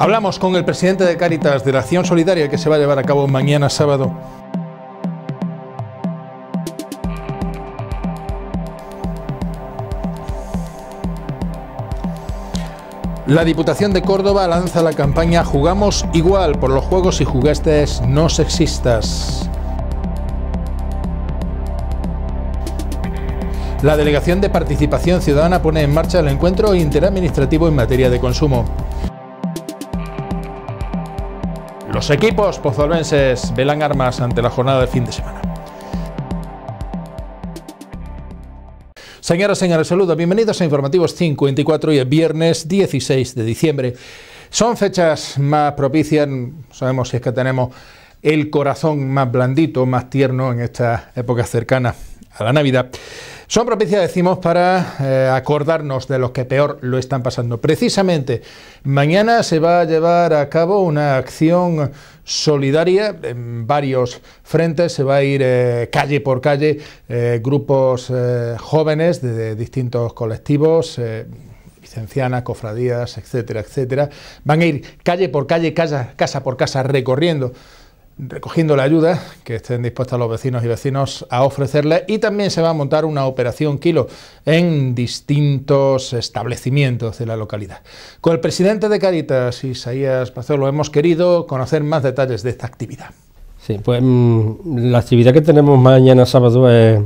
Hablamos con el presidente de Cáritas de la acción solidaria que se va a llevar a cabo mañana sábado. La Diputación de Córdoba lanza la campaña Jugamos igual por los juegos y juguetes no sexistas. La Delegación de Participación Ciudadana pone en marcha el encuentro interadministrativo en materia de consumo. Los equipos pozolvenses velan armas ante la jornada de fin de semana. Señoras y señores, saludos. Bienvenidos a Informativos 54 y el viernes 16 de diciembre. Son fechas más propicias, sabemos si es que tenemos el corazón más blandito, más tierno en esta época cercana a la Navidad son propicias, decimos, para eh, acordarnos de los que peor lo están pasando. Precisamente, mañana se va a llevar a cabo una acción solidaria en varios frentes, se va a ir eh, calle por calle, eh, grupos jóvenes de, distintos colectivos licencianas, cofradías, etcétera, etcétera, van a ir calle por calle, casa por casa, recorriendo recogiendo la ayuda que estén dispuestas los vecinos y vecinos a ofrecerle y también se va a montar una operación kilo en distintos establecimientos de la localidad. Con el presidente de Caritas, Isaías lo hemos querido conocer más detalles de esta actividad. Sí, pues mm, la actividad que tenemos mañana sábado es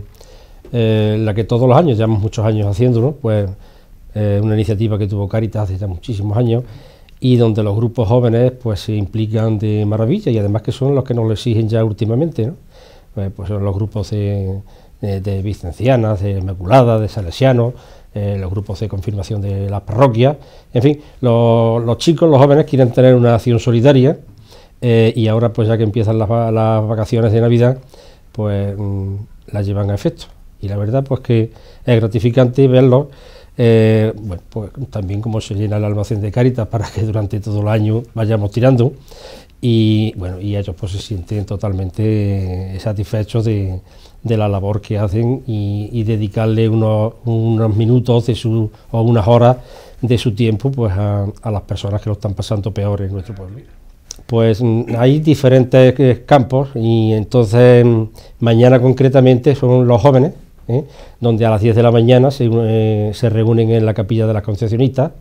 eh, la que todos los años, llevamos muchos años haciéndolo, pues eh, una iniciativa que tuvo Caritas hace ya muchísimos años y donde los grupos jóvenes pues se implican de maravilla y además que son los que nos lo exigen ya últimamente, ¿no? Eh, pues son los grupos de, de, Vicencianas, de Inmaculadas, de Salesianos, eh, los grupos de confirmación de las parroquias, en fin, los, chicos, los jóvenes quieren tener una acción solidaria eh, y ahora pues ya que empiezan las, vacaciones de Navidad, pues mm, las la llevan a efecto. Y la verdad pues que es gratificante verlos eh, bueno, pues también como se llena el almacén de Caritas para que durante todo el año vayamos tirando y bueno, y ellos pues se sienten totalmente eh, satisfechos de, de la labor que hacen y, dedicarle unos, minutos de su, o unas horas de su tiempo pues a, a las personas que lo están pasando peor en nuestro pueblo. Pues mm, hay diferentes eh, campos y entonces mm, mañana concretamente son los jóvenes ¿eh? donde a las 10 de la mañana se, reúnen en la capilla de las concepcionistas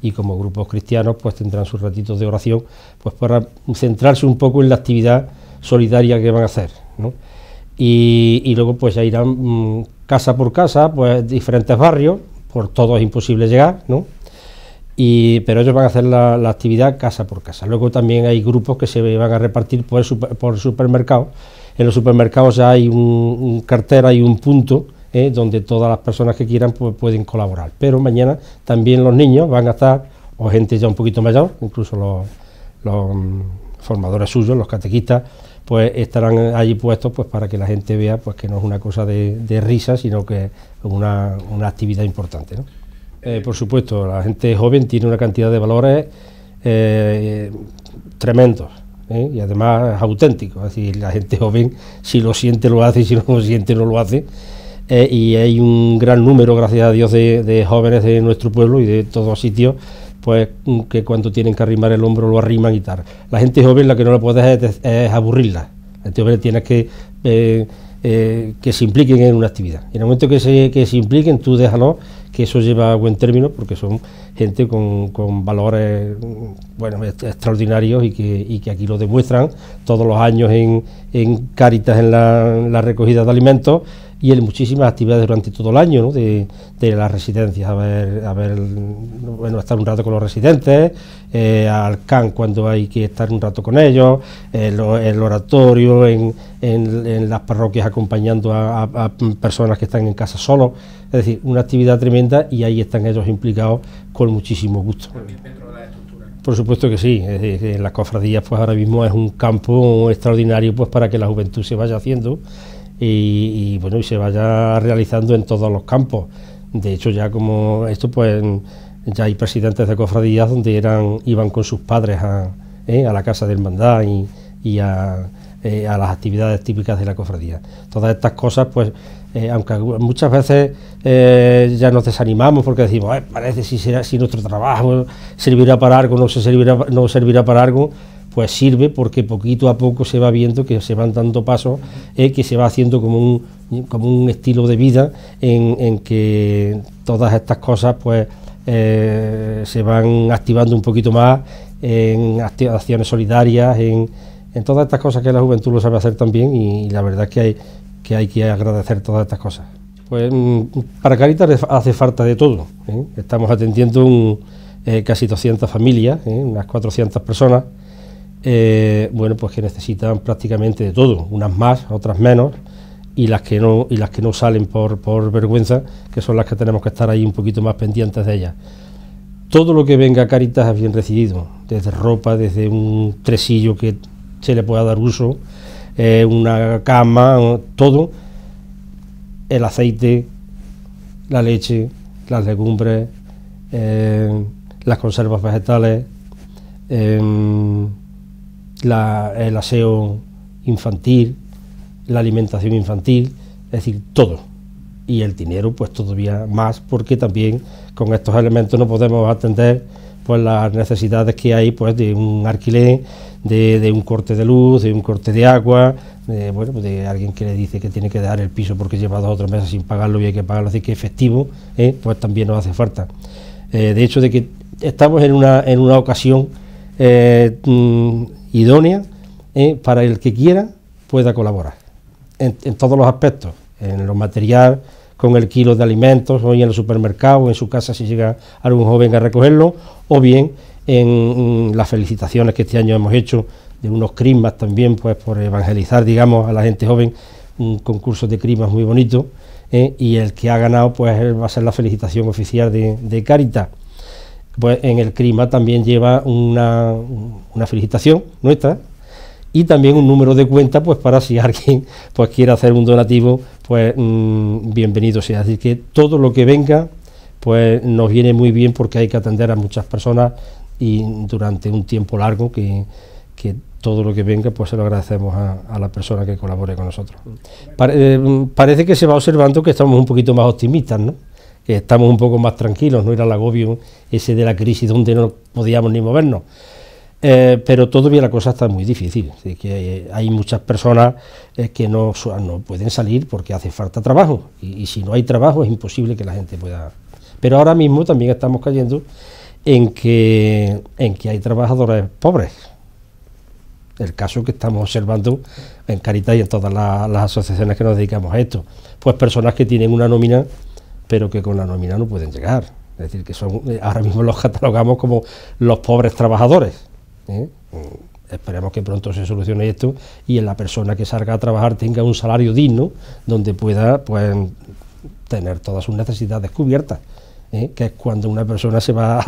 y como grupos cristianos pues tendrán sus ratitos de oración pues para centrarse un poco en la actividad solidaria que van a hacer. Y, luego pues irán mm, casa por casa, pues diferentes barrios, por todo es imposible llegar, pero ellos van a hacer la, actividad casa por casa. Luego también hay grupos que se van a repartir por, por supermercados en los supermercados ya hay un, cartera, y un punto eh, donde todas las personas que quieran pues, pueden colaborar. Pero mañana también los niños van a estar, o gente ya un poquito mayor, incluso los, mm, formadores suyos, los catequistas, pues estarán allí puestos pues para que la gente vea pues que no es una cosa de, risa, sino que es una, actividad importante. Eh, por supuesto, la gente joven tiene una cantidad de valores eh, tremendos ¿eh? y además es auténtico, es decir, la gente joven si lo siente lo hace y si no lo siente no lo hace. Eh, y hay un gran número, gracias a Dios, de, jóvenes de nuestro pueblo y de todos sitios pues que cuando tienen que arrimar el hombro lo arriman y tal. La gente joven la que no la puedes es, es aburrirla. La gente joven tienes que eh, que se impliquen en una actividad. Y en el momento que se, que se impliquen, tú déjalo que eso lleva a buen término porque son gente con, valores bueno, extraordinarios y que, aquí lo demuestran todos los años en, en caritas en la recogida de alimentos y en muchísimas actividades durante todo el año de, las residencias, a ver, a ver, bueno, estar un rato con los residentes, eh, al CAN cuando hay que estar un rato con ellos, el, oratorio, en, las parroquias acompañando a, personas que están en casa solos, es decir, una actividad tremenda y ahí están ellos implicados con muchísimo gusto. Por supuesto que sí, en las cofradías pues ahora mismo es un campo extraordinario pues para que la juventud se vaya haciendo y, bueno y se vaya realizando en todos los campos. De hecho ya como esto pues ya hay presidentes de cofradías donde eran iban con sus padres a, ¿eh? a la casa de hermandad y, a, eh, a, las actividades típicas de la cofradía. Todas estas cosas pues eh, aunque muchas veces ya nos desanimamos porque decimos, parece si, será, si nuestro trabajo servirá para algo, no, se servirá, no servirá para algo, pues sirve porque poquito a poco se va viendo que se van dando pasos, eh, que se va haciendo como un, como un estilo de vida en, que todas estas cosas pues eh, se van activando un poquito más en acciones solidarias, en, en, todas estas cosas que la juventud lo sabe hacer también y, la verdad es que hay, que hay que agradecer todas estas cosas. Pues mm, para Caritas hace falta de todo. ¿eh? Estamos atendiendo un, casi 200 familias, unas 400 personas. Eh, bueno, pues que necesitan prácticamente de todo, unas más, otras menos, y las que no, y las que no salen por, vergüenza, que son las que tenemos que estar ahí un poquito más pendientes de ellas. Todo lo que venga a Caritas es bien recibido, desde ropa, desde un tresillo que se le pueda dar uso, eh, una cama, todo, el aceite, la leche, las legumbres, eh, las conservas vegetales, em, la, el aseo infantil, la alimentación infantil, es decir, todo. Y el dinero, pues todavía más, porque también con estos elementos no podemos atender pues las necesidades que hay pues de un alquiler, de, de, un corte de luz, de un corte de agua, de, bueno, de alguien que le dice que tiene que dejar el piso porque lleva dos o tres meses sin pagarlo y hay que pagarlo, así que efectivo, ¿eh? pues también nos hace falta. Eh, de hecho, de que estamos en una, en una ocasión eh, mm, idónea eh, para el que quiera pueda colaborar en, todos los aspectos, en lo material, con el kilo de alimentos, hoy en el supermercado, en su casa si llega algún joven a recogerlo, o bien en mm, las felicitaciones que este año hemos hecho de unos crismas también, pues por evangelizar, digamos, a la gente joven, un concurso de crismas muy bonito, eh, y el que ha ganado, pues va a ser la felicitación oficial de, de Caritas pues en el clima también lleva una, una felicitación nuestra y también un número de cuenta pues para si alguien pues quiere hacer un donativo pues mm, bienvenido sea es decir que todo lo que venga pues nos viene muy bien porque hay que atender a muchas personas y durante un tiempo largo que, que todo lo que venga pues se lo agradecemos a, la persona que colabore con nosotros eh, mm, parece que se va observando que estamos un poquito más optimistas no que estamos un poco más tranquilos, no era el agobio ese de la crisis donde no podíamos ni movernos. Eh, pero todavía la cosa está muy difícil, que eh, hay muchas personas eh, que no, pueden salir porque hace falta trabajo y, si no hay trabajo es imposible que la gente pueda... Pero ahora mismo también estamos cayendo en que, hay trabajadores pobres. El caso que estamos observando en Caritas y en todas las asociaciones que nos dedicamos a esto. Pues personas que tienen una nómina pero que con la nómina no pueden llegar. Es decir, que son, eh, ahora mismo los catalogamos como los pobres trabajadores. ¿eh? Mm, esperemos que pronto se solucione esto y en la persona que salga a trabajar tenga un salario digno donde pueda pues, tener todas sus necesidades cubiertas, ¿eh? que es cuando una persona se va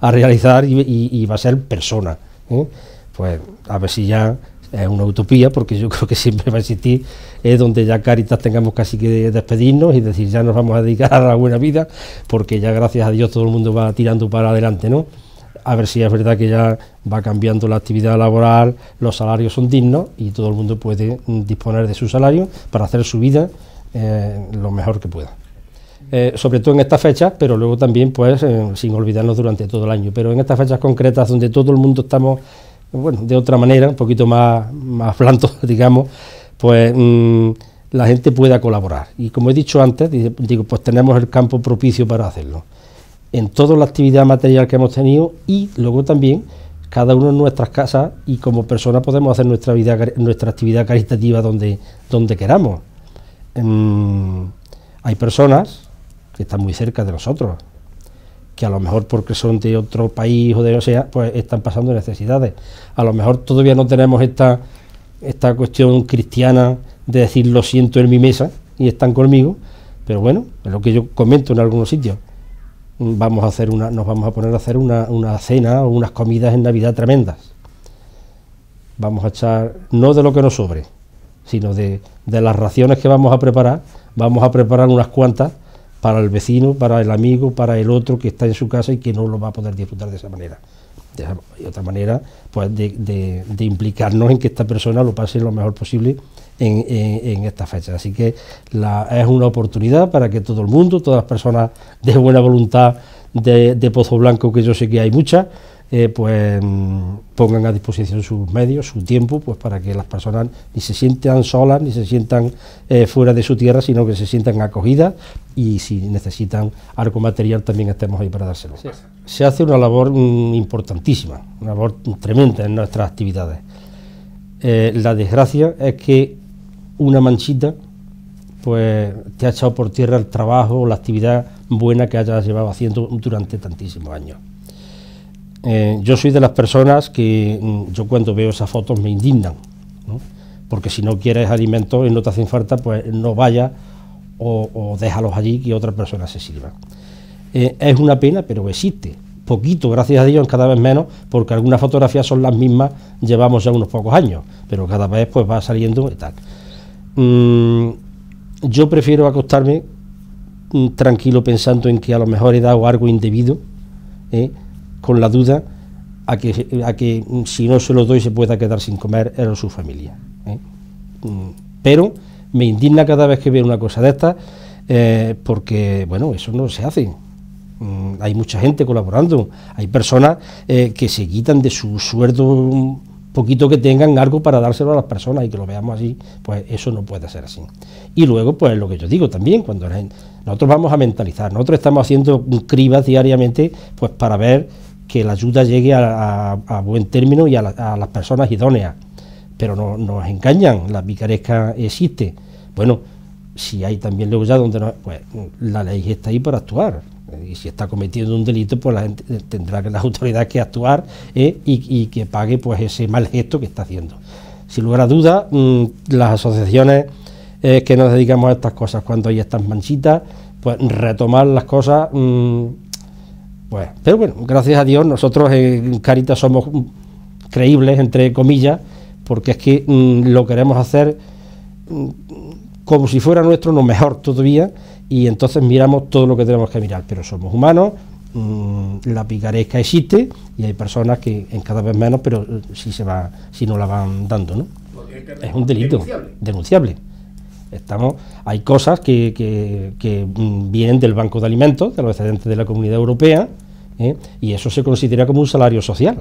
a, realizar y, va a ser persona. Pues a ver si ya es una utopía porque yo creo que siempre va a existir es eh, donde ya Caritas tengamos casi que despedirnos y decir ya nos vamos a dedicar a la buena vida porque ya gracias a Dios todo el mundo va tirando para adelante, ¿no? A ver si es verdad que ya va cambiando la actividad laboral, los salarios son dignos y todo el mundo puede mm, disponer de su salario para hacer su vida eh, lo mejor que pueda. Eh, sobre todo en estas fechas, pero luego también pues sin olvidarnos durante todo el año, pero en estas fechas concretas donde todo el mundo estamos bueno, de otra manera, un poquito más, más digamos, pues mm, la gente pueda colaborar. Y como he dicho antes, digo, pues tenemos el campo propicio para hacerlo. En toda la actividad material que hemos tenido y luego también cada uno en nuestras casas y como personas podemos hacer nuestra vida nuestra actividad caritativa donde, donde queramos. Em, hay personas que están muy cerca de nosotros, que a lo mejor porque son de otro país o de o sea, pues están pasando necesidades. A lo mejor todavía no tenemos esta, esta cuestión cristiana de decir lo siento en mi mesa y están conmigo, pero bueno, es lo que yo comento en algunos sitios. Vamos a hacer una, nos vamos a poner a hacer una, una cena o unas comidas en Navidad tremendas. Vamos a echar, no de lo que nos sobre, sino de, de las raciones que vamos a preparar, vamos a preparar unas cuantas para el vecino, para el amigo, para el otro que está en su casa y que no lo va a poder disfrutar de esa manera. De, otra manera, pues de, implicarnos en que esta persona lo pase lo mejor posible en, esta fecha. Así que la, es una oportunidad para que todo el mundo, todas las personas de buena voluntad de, Pozo Blanco, que yo sé que hay muchas, eh, pues mm, pongan a disposición sus medios, su tiempo, pues para que las personas ni se sientan solas, ni se sientan eh, fuera de su tierra, sino que se sientan acogidas y si necesitan algo material también estemos ahí para dárselo. Se hace una labor mm, importantísima, una labor tremenda en nuestras actividades. Eh, la desgracia es que una manchita pues te ha echado por tierra el trabajo, la actividad buena que hayas llevado haciendo durante tantísimos años. Eh, yo soy de las personas que mm, yo cuando veo esas fotos me indignan, porque si no quieres alimentos y no te hacen falta, pues no vaya o, déjalos allí que otra persona se sirva. Eh, es una pena, pero existe. Poquito, gracias a Dios, cada vez menos, porque algunas fotografías son las mismas, llevamos ya unos pocos años, pero cada vez pues va saliendo tal. Mm, yo prefiero acostarme mm, tranquilo pensando en que a lo mejor he dado algo indebido, ¿eh? con la duda a que, que si no se lo doy se pueda quedar sin comer él su familia. ¿eh? Mm, pero me indigna cada vez que veo una cosa de esta eh, porque, bueno, eso no se hace. Mm, hay mucha gente colaborando, hay personas eh, que se quitan de su sueldo un poquito que tengan algo para dárselo a las personas y que lo veamos así, pues eso no puede ser así. Y luego, pues lo que yo digo también, cuando la nosotros vamos a mentalizar, nosotros estamos haciendo cribas diariamente, pues para ver que la ayuda llegue a, buen término y a, las personas idóneas. Pero no, nos engañan, la picaresca existe. Bueno, si hay también luego donde no, pues, la ley está ahí para actuar. Eh, y si está cometiendo un delito, pues la gente, eh, tendrá que las autoridades que actuar eh, y, que pague pues ese mal gesto que está haciendo. Sin lugar a dudas, mm, las asociaciones que nos dedicamos a estas cosas, cuando hay estas manchitas, pues retomar las cosas mm, pero bueno, gracias a Dios nosotros en Caritas somos creíbles, entre comillas, porque es que mm, lo queremos hacer mm, como si fuera nuestro, no mejor todavía, y entonces miramos todo lo que tenemos que mirar, pero somos humanos, mm, la picaresca existe y hay personas que en cada vez menos, pero eh, si se va, si no la van dando, ¿no? Es un delito denunciable. Estamos, hay cosas que, vienen del Banco de Alimentos, de los excedentes de la Comunidad Europea, ¿eh? y eso se considera como un salario social.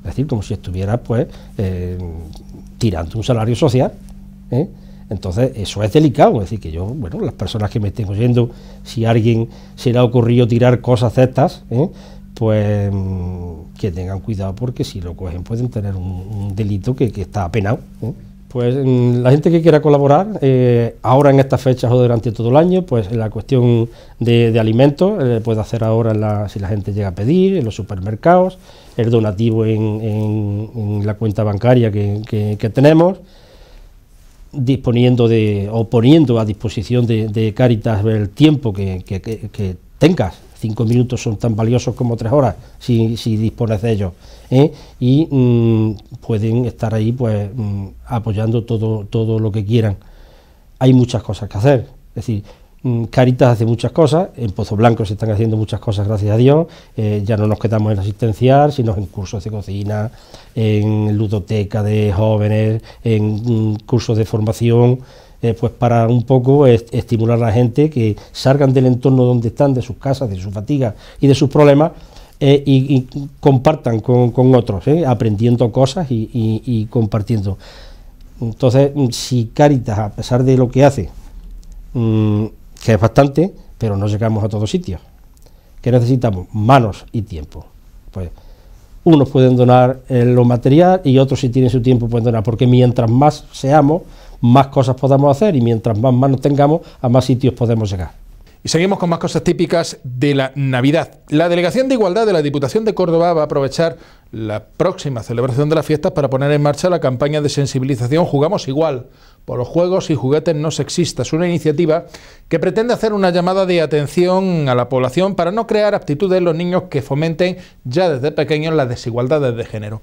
Es decir, como si estuvieras pues eh, tirando un salario social. ¿eh? Entonces, eso es delicado. Es decir, que yo, bueno, las personas que me estén oyendo, si a alguien se le ha ocurrido tirar cosas de estas, pues mm, que tengan cuidado porque si lo cogen pueden tener un, delito que, está apenado. Pues la gente que quiera colaborar, eh, ahora en estas fechas o durante todo el año, pues la cuestión de, alimentos eh, puede hacer ahora si la gente llega a pedir, en los supermercados, el donativo en, la cuenta bancaria que, tenemos, disponiendo de, o poniendo a disposición de, de Caritas el tiempo que tengas cinco minutos son tan valiosos como tres horas, si, dispones de ellos. ¿eh? Y mm, pueden estar ahí pues mm, apoyando todo, todo lo que quieran. Hay muchas cosas que hacer. Es decir, mm, Caritas hace muchas cosas, en Pozo Blanco se están haciendo muchas cosas, gracias a Dios, eh, ya no nos quedamos en asistencial, sino en cursos de cocina, en ludoteca de jóvenes, en cursos de formación, eh, pues para un poco estimular a la gente que salgan del entorno donde están, de sus casas, de su fatiga y de sus problemas, eh, y, compartan con, otros, eh, aprendiendo cosas y, compartiendo. Entonces, mm, si Caritas, a pesar de lo que hace, mm, que es bastante, pero no llegamos a todos sitios, que necesitamos manos y tiempo. Pues unos pueden donar lo material y otros si tienen su tiempo pueden donar, porque mientras más seamos, más cosas podamos hacer y mientras más manos tengamos, a más sitios podemos llegar. Y seguimos con más cosas típicas de la Navidad. La Delegación de Igualdad de la Diputación de Córdoba va a aprovechar la próxima celebración de las fiestas para poner en marcha la campaña de sensibilización Jugamos Igual por los juegos y juguetes no sexistas, una iniciativa que pretende hacer una llamada de atención a la población para no crear aptitudes en los niños que fomenten ya desde pequeños las desigualdades de género.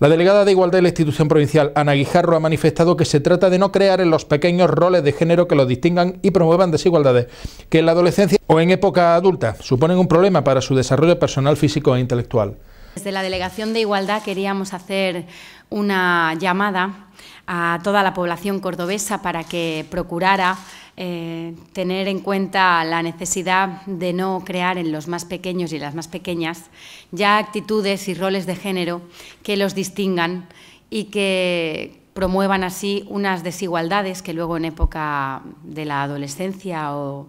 La delegada de Igualdad de la institución provincial, Ana Guijarro, ha manifestado que se trata de no crear en los pequeños roles de género que los distingan y promuevan desigualdades, que en la adolescencia o en época adulta suponen un problema para su desarrollo personal, físico e intelectual. Desde la Delegación de Igualdad queríamos hacer una llamada a toda la población cordobesa para que procurara eh, tener en cuenta la necesidad de no crear en los más pequeños y las más pequeñas ya actitudes y roles de género que los distingan y que promuevan así unas desigualdades que luego en época de la adolescencia o,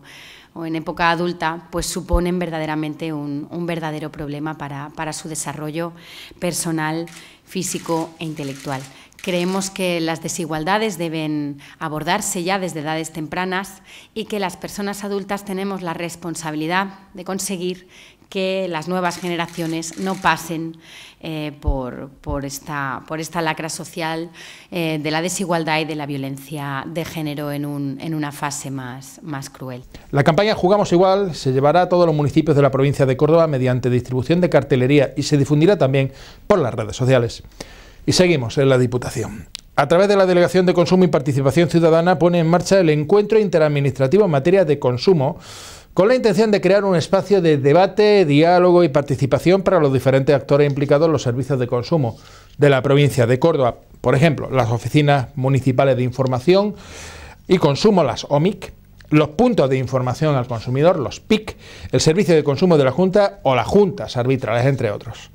en época adulta pues suponen verdaderamente un, verdadero problema para su desarrollo personal, físico e intelectual. Creemos que las desigualdades deben abordarse ya desde edades tempranas y que las personas adultas tenemos la responsabilidad de conseguir que las nuevas generaciones no pasen eh, por, por, esta, por, esta, lacra social eh, de la desigualdad y de la violencia de género en, un, en una fase más, más, cruel. La campaña Jugamos Igual se llevará a todos los municipios de la provincia de Córdoba mediante distribución de cartelería y se difundirá también por las redes sociales. Y seguimos en la Diputación. A través de la Delegación de Consumo y Participación Ciudadana pone en marcha el encuentro interadministrativo en materia de consumo con la intención de crear un espacio de debate, diálogo y participación para los diferentes actores implicados en los servicios de consumo de la provincia de Córdoba. Por ejemplo, las oficinas municipales de información y consumo, las OMIC, los puntos de información al consumidor, los PIC, el servicio de consumo de la Junta o las juntas arbitrales, entre otros.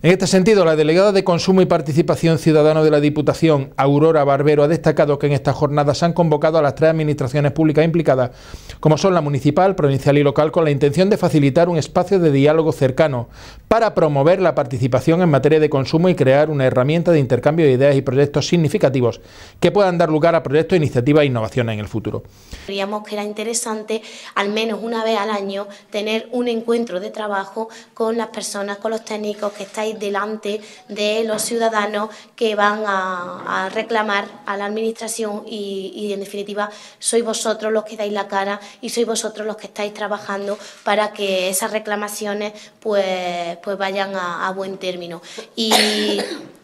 En este sentido, la delegada de Consumo y Participación Ciudadana de la Diputación, Aurora Barbero, ha destacado que en esta jornada se han convocado a las tres administraciones públicas implicadas, como son la municipal, provincial y local, con la intención de facilitar un espacio de diálogo cercano para promover la participación en materia de consumo y crear una herramienta de intercambio de ideas y proyectos significativos que puedan dar lugar a proyectos, iniciativas e innovaciones en el futuro. Creíamos que era interesante, al menos una vez al año, tener un encuentro de trabajo con las personas, con los técnicos que estáis delante de los ciudadanos que van a, reclamar a la Administración y, en definitiva, sois vosotros los que dais la cara y sois vosotros los que estáis trabajando para que esas reclamaciones pues, pues vayan a, buen término. Y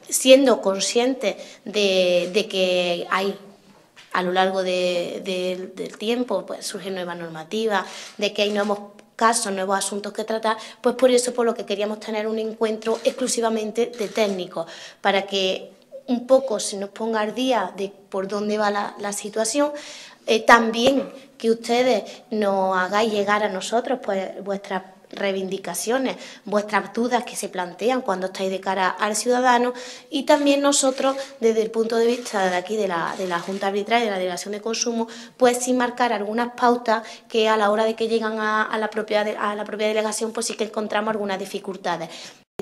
siendo conscientes de, que hay a lo largo del tiempo pues, surgen nuevas normativas, de que hay nuevos casos, nuevos asuntos que tratar, pues por eso por lo que queríamos tener un encuentro exclusivamente de técnicos, para que un poco se nos ponga al día de por dónde va la, situación, eh, también que ustedes nos hagáis llegar a nosotros pues, vuestras reivindicaciones, vuestras dudas que se plantean cuando estáis de cara al ciudadano y también nosotros desde el punto de vista de aquí de la, de la Junta Arbitral y de la Delegación de Consumo, pues sin marcar algunas pautas que a la hora de que llegan a, la, propia, a la propia delegación pues sí que encontramos algunas dificultades.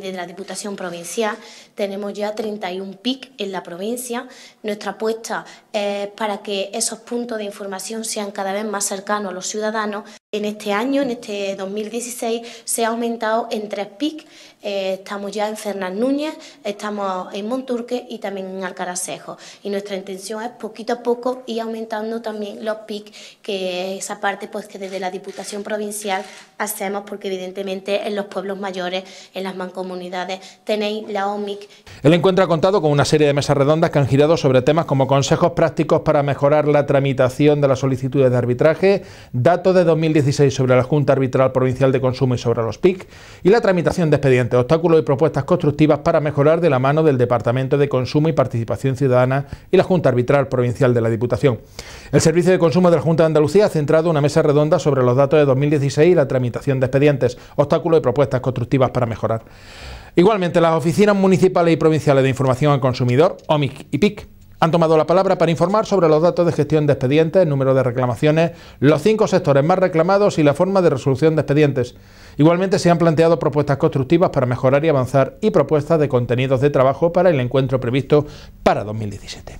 Desde la Diputación Provincial tenemos ya 31 PIC en la provincia. Nuestra apuesta es para que esos puntos de información sean cada vez más cercanos a los ciudadanos. En este año, en este 2016, se ha aumentado en tres PIC eh, estamos ya en Fernán Núñez, estamos en Monturque y también en Alcaracejo. Y nuestra intención es poquito a poco ir aumentando también los PIC, que es esa parte pues, que desde la Diputación Provincial hacemos, porque evidentemente en los pueblos mayores, en las mancomunidades, tenéis la OMIC. El encuentro ha contado con una serie de mesas redondas que han girado sobre temas como consejos prácticos para mejorar la tramitación de las solicitudes de arbitraje, datos de 2016 sobre la Junta Arbitral Provincial de Consumo y sobre los PIC, y la tramitación de expedientes obstáculos y propuestas constructivas para mejorar de la mano del Departamento de Consumo y Participación Ciudadana y la Junta Arbitral Provincial de la Diputación. El Servicio de Consumo de la Junta de Andalucía ha centrado una mesa redonda sobre los datos de 2016 y la tramitación de expedientes, obstáculos y propuestas constructivas para mejorar. Igualmente, las oficinas municipales y provinciales de información al consumidor, OMIC y PIC, han tomado la palabra para informar sobre los datos de gestión de expedientes, número de reclamaciones, los cinco sectores más reclamados y la forma de resolución de expedientes. Igualmente se han planteado propuestas constructivas para mejorar y avanzar y propuestas de contenidos de trabajo para el encuentro previsto para 2017.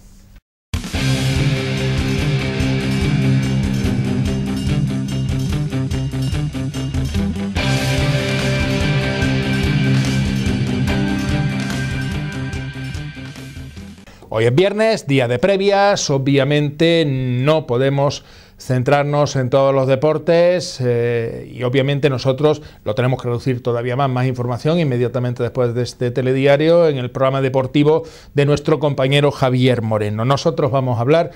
Hoy es viernes, día de previas, obviamente no podemos centrarnos en todos los deportes eh, y obviamente nosotros lo tenemos que reducir todavía más, más información inmediatamente después de este telediario en el programa deportivo de nuestro compañero Javier Moreno. Nosotros vamos a hablar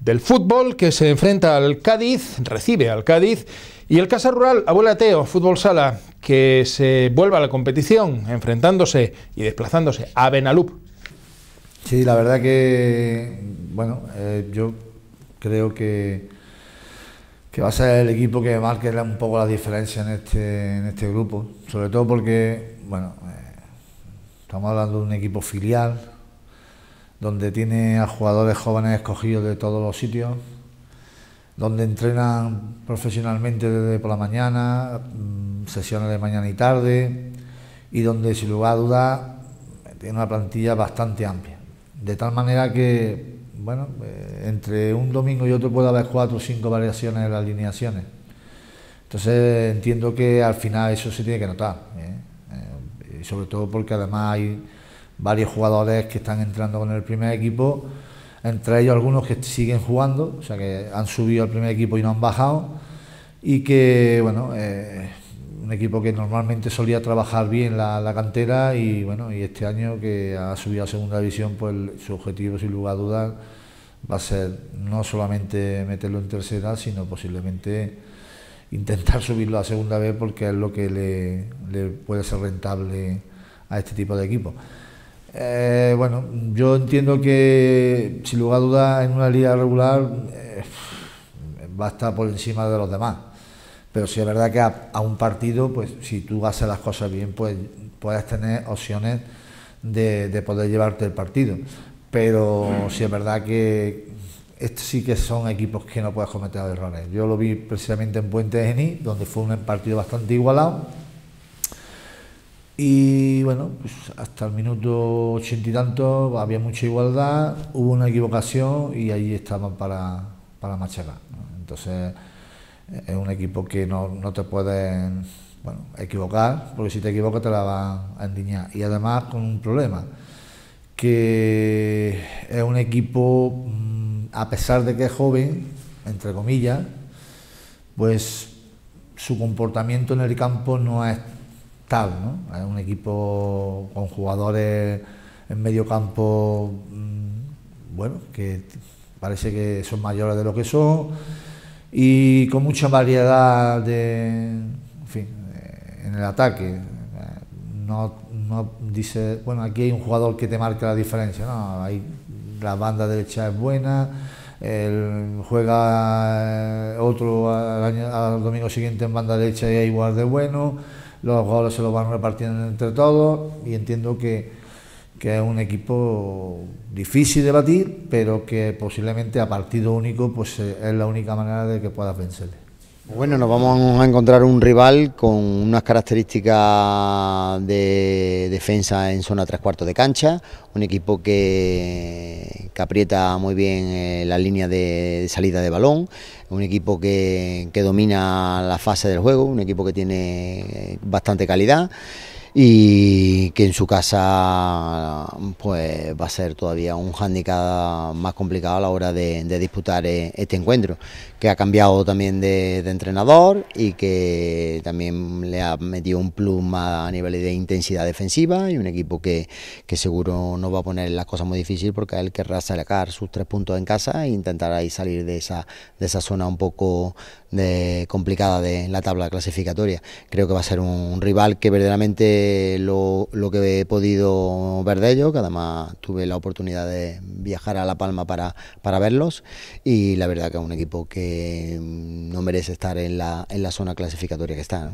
del fútbol que se enfrenta al Cádiz, recibe al Cádiz y el Casa Rural Teo, Fútbol Sala que se vuelva a la competición enfrentándose y desplazándose a Benalup. Sí, la verdad que bueno, eh, yo creo que que va a ser el equipo que marque un poco la diferencia este, en este, grupo, sobre todo porque, bueno, eh, estamos hablando de un equipo filial, donde tiene a jugadores jóvenes escogidos de todos los sitios, donde entrenan profesionalmente desde por la mañana, mm, sesiones de mañana y tarde, y donde sin lugar a dudas tiene una plantilla bastante amplia. De tal manera que bueno, eh, entre un domingo y otro puede haber cuatro o cinco variaciones en las alineaciones. Entonces entiendo que al final eso se tiene que notar. ¿eh? Eh, y sobre todo porque además hay varios jugadores que están entrando con el primer equipo, entre ellos algunos que siguen jugando, o sea que han subido al primer equipo y no han bajado, y que bueno, un equipo que normalmente solía trabajar bien la, cantera y bueno, y este año que ha subido a segunda división, pues su objetivo sin lugar a dudas va a ser no solamente meterlo en tercera, sino posiblemente intentar subirlo a segunda vez porque es lo que le, puede ser rentable a este tipo de equipo. Eh, bueno, yo entiendo que sin lugar a dudas en una liga regular eh, va a estar por encima de los demás pero sí es verdad que a, un partido, pues si tú haces las cosas bien, pues puedes tener opciones de, poder llevarte el partido. Pero si sí es verdad que estos sí que son equipos que no puedes cometer errores. Yo lo vi precisamente en Puente Geni, donde fue un partido bastante igualado. Y bueno, pues, hasta el minuto ochenta y tanto había mucha igualdad, hubo una equivocación y ahí estaban para, para machacar. Entonces es un equipo que no, te puedes equivocar, porque si te equivocas te la van a endiñar. Y además con un problema, que es un equipo, mm, a pesar de que es joven, entre comillas, pues su comportamiento en el campo no es tal, ¿no? Es un equipo con jugadores en medio campo, mm, bueno, que parece que son mayores de lo que son y con mucha variedad de, eh, en, el ataque. No, no, dice, bueno, aquí hay un jugador que te marca la diferencia, no, hay, la banda derecha es buena, el, juega eh, otro al, domingo siguiente en banda derecha y es igual de bueno, los jugadores se lo van repartiendo entre todos y entiendo que que es un equipo difícil de batir, pero que posiblemente a partido único pues eh, es la única manera de que puedas vencerle. Bueno, nos vamos a encontrar un rival con unas características de defensa en zona tres cuartos de cancha, un equipo que, aprieta muy bien eh, la línea de, salida de balón, un equipo que, que domina la fase del juego, un equipo que tiene bastante calidad y que en su casa pues va a ser todavía un handicap más complicado a la hora de, disputar eh, este encuentro, que ha cambiado también de, entrenador y que también le ha metido un plus más a nivel de intensidad defensiva y un equipo que, seguro no va a poner las cosas muy difíciles porque él querrá sacar sus tres puntos en casa e intentar ahí salir de esa, de esa zona un poco de, complicada de la tabla clasificatoria. Creo que va a ser un rival que verdaderamente lo, lo que he podido ver de ellos, que además tuve la oportunidad de viajar a La Palma para, para verlos, y la verdad que es un equipo que no merece estar en la, en la zona clasificatoria que está.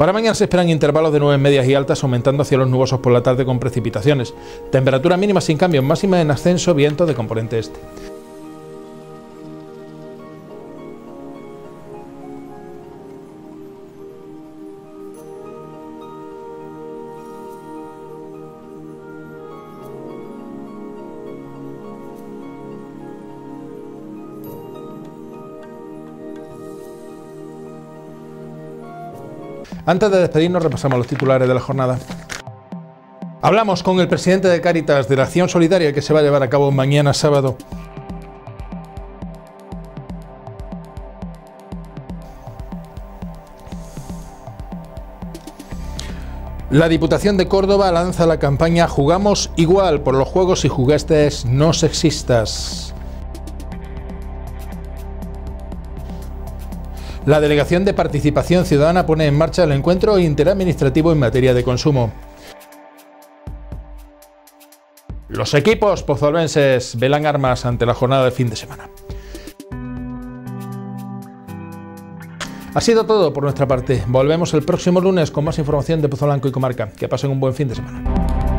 Para mañana se esperan intervalos de nubes medias y altas, aumentando hacia los nubosos por la tarde con precipitaciones. Temperatura mínima sin cambios, máxima en ascenso, viento de componente este. Antes de despedirnos, repasamos los titulares de la jornada. Hablamos con el presidente de Cáritas de la acción solidaria que se va a llevar a cabo mañana sábado. La Diputación de Córdoba lanza la campaña Jugamos igual por los juegos y juguestes no sexistas. La Delegación de Participación Ciudadana pone en marcha el encuentro interadministrativo en materia de consumo. Los equipos pozolvenses velan armas ante la jornada de fin de semana. Ha sido todo por nuestra parte. Volvemos el próximo lunes con más información de Pozolanco y Comarca. Que pasen un buen fin de semana.